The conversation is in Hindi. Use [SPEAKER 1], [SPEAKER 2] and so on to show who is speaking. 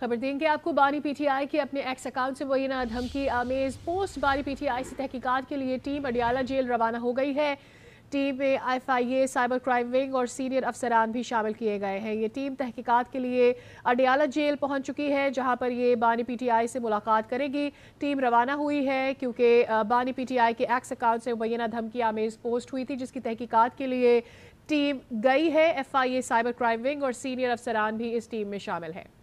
[SPEAKER 1] खबर देंगे आपको बानी पीटीआई के अपने एक्स अकाउंट से वही ना धमकी आमेज पोस्ट बानी पीटीआई से तहकीकात के लिए टीम अडियाला जेल रवाना हो गई है टीम में एफआईए साइबर क्राइम विंग और सीनियर अफसरान भी शामिल किए गए हैं ये टीम तहकीकात के लिए अडियाला जेल पहुंच चुकी है जहां पर ये बानी पीटीआई से मुलाकात करेगी टीम रवाना हुई है क्योंकि बानी पीटीआई के एक्स अकाउंट से मुबैना धमकी आमेज पोस्ट हुई थी जिसकी तहकीकात के लिए टीम गई है एफआईए साइबर क्राइम विंग और सीनियर अफसरान भी इस टीम में शामिल हैं